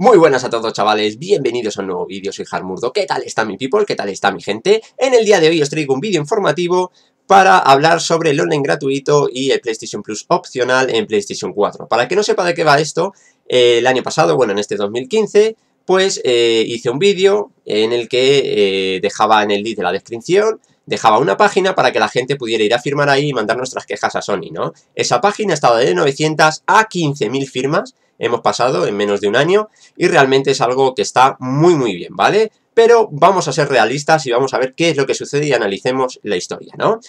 Muy buenas a todos chavales, bienvenidos a un nuevo vídeo, soy Harmurdo, ¿qué tal está mi people? ¿Qué tal está mi gente? En el día de hoy os traigo un vídeo informativo para hablar sobre el online gratuito y el PlayStation Plus opcional en PlayStation 4. Para que no sepa de qué va esto, eh, el año pasado, bueno, en este 2015, pues eh, hice un vídeo en el que eh, dejaba en el link de la descripción dejaba una página para que la gente pudiera ir a firmar ahí y mandar nuestras quejas a Sony, ¿no? Esa página estaba de 900 a 15.000 firmas hemos pasado en menos de un año y realmente es algo que está muy muy bien, ¿vale? Pero vamos a ser realistas y vamos a ver qué es lo que sucede y analicemos la historia, ¿no?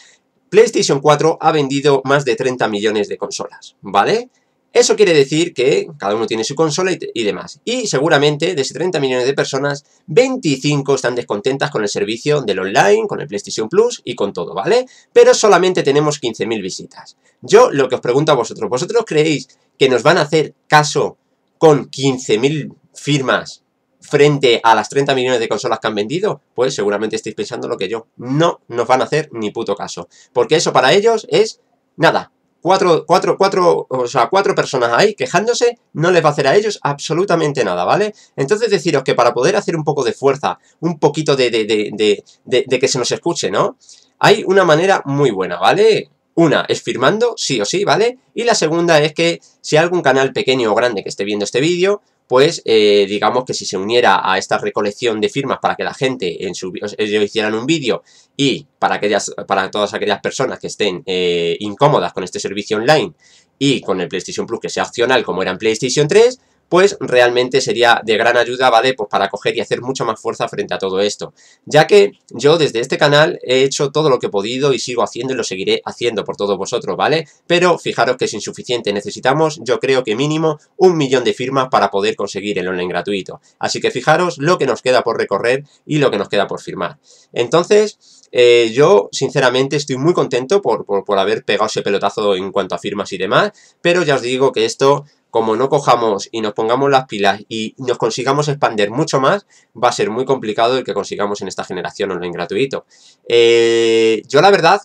PlayStation 4 ha vendido más de 30 millones de consolas, ¿vale? Eso quiere decir que cada uno tiene su consola y, demás. Y seguramente de ese 30 millones de personas, 25 están descontentas con el servicio del online, con el PlayStation Plus y con todo, ¿vale? Pero solamente tenemos 15.000 visitas. Yo lo que os pregunto a vosotros, ¿vosotros creéis que nos van a hacer caso con 15.000 firmas frente a las 30 millones de consolas que han vendido? Pues seguramente estáis pensando lo que yo. No nos van a hacer ni puto caso. Porque eso para ellos es nada, cuatro, cuatro, cuatro, o sea, cuatro personas ahí quejándose, no les va a hacer a ellos absolutamente nada, ¿vale? Entonces deciros que para poder hacer un poco de fuerza, un poquito de, de que se nos escuche, ¿no? Hay una manera muy buena, ¿vale? Una es firmando, sí o sí, ¿vale? Y la segunda es que si algún canal pequeño o grande que esté viendo este vídeo, pues eh, digamos que si se uniera a esta recolección de firmas para que la gente en su, hicieran un vídeo y para, aquellas, para todas aquellas personas que estén eh, incómodas con este servicio online y con el PlayStation Plus que sea opcional como era en PlayStation 3, pues realmente sería de gran ayuda, ¿vale? Pues para coger y hacer mucha más fuerza frente a todo esto, ya que yo desde este canal he hecho todo lo que he podido y sigo haciendo y lo seguiré haciendo por todos vosotros, ¿vale? Pero fijaros que es insuficiente, necesitamos yo creo que mínimo un millón de firmas para poder conseguir el online gratuito, así que fijaros lo que nos queda por recorrer y lo que nos queda por firmar. Entonces, eh, yo, sinceramente, estoy muy contento por, por, haber pegado ese pelotazo en cuanto a firmas y demás, pero ya os digo que esto como no cojamos y nos pongamos las pilas y nos consigamos expandir mucho más, va a ser muy complicado el que consigamos en esta generación online gratuito. Eh, yo la verdad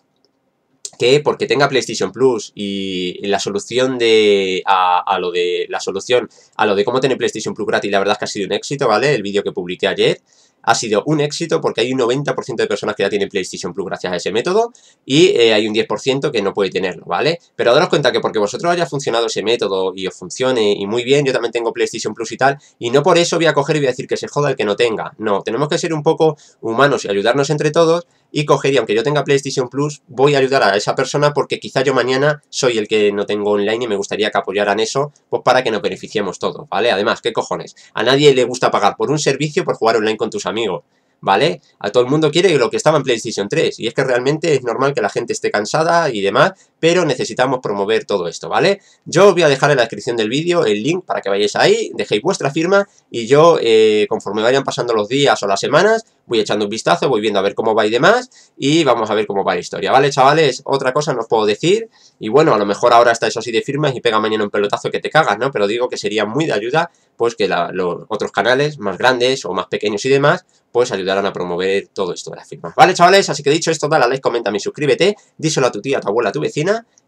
que porque tenga PlayStation Plus y la solución de a, lo de la solución a lo de cómo tener PlayStation Plus gratis, la verdad es que ha sido un éxito, ¿vale? El vídeo que publiqué ayer ha sido un éxito porque hay un 90% de personas que ya tienen PlayStation Plus gracias a ese método y eh, hay un 10% que no puede tenerlo, ¿vale? Pero daros cuenta que porque vosotros haya funcionado ese método y os funcione y muy bien, yo también tengo PlayStation Plus y tal, y no por eso voy a coger y voy a decir que se joda el que no tenga. No, tenemos que ser un poco humanos y ayudarnos entre todos y coger y aunque yo tenga PlayStation Plus, voy a ayudar a esa persona porque quizá yo mañana soy el que no tengo online y me gustaría que apoyaran eso, pues para que nos beneficiemos todos, ¿vale? Además, ¿qué cojones? A nadie le gusta pagar por un servicio por jugar online con tus amigos amigo. ¿Vale? A todo el mundo quiere lo que estaba en PlayStation 3. Y es que realmente es normal que la gente esté cansada y demás pero necesitamos promover todo esto, ¿vale? Yo os voy a dejar en la descripción del vídeo el link para que vayáis ahí, dejéis vuestra firma y yo, eh, conforme vayan pasando los días o las semanas, voy echando un vistazo, voy viendo a ver cómo va y demás y vamos a ver cómo va la historia, ¿vale, chavales? Otra cosa no os puedo decir y bueno, a lo mejor ahora está eso así de firmas y pega mañana un pelotazo que te cagas, ¿no? Pero digo que sería muy de ayuda pues que los otros canales más grandes o más pequeños y demás pues ayudarán a promover todo esto de la firma. ¿vale, chavales? Así que dicho esto, dale a like, comenta, y suscríbete, díselo a tu tía, a tu abuela, a tu vecina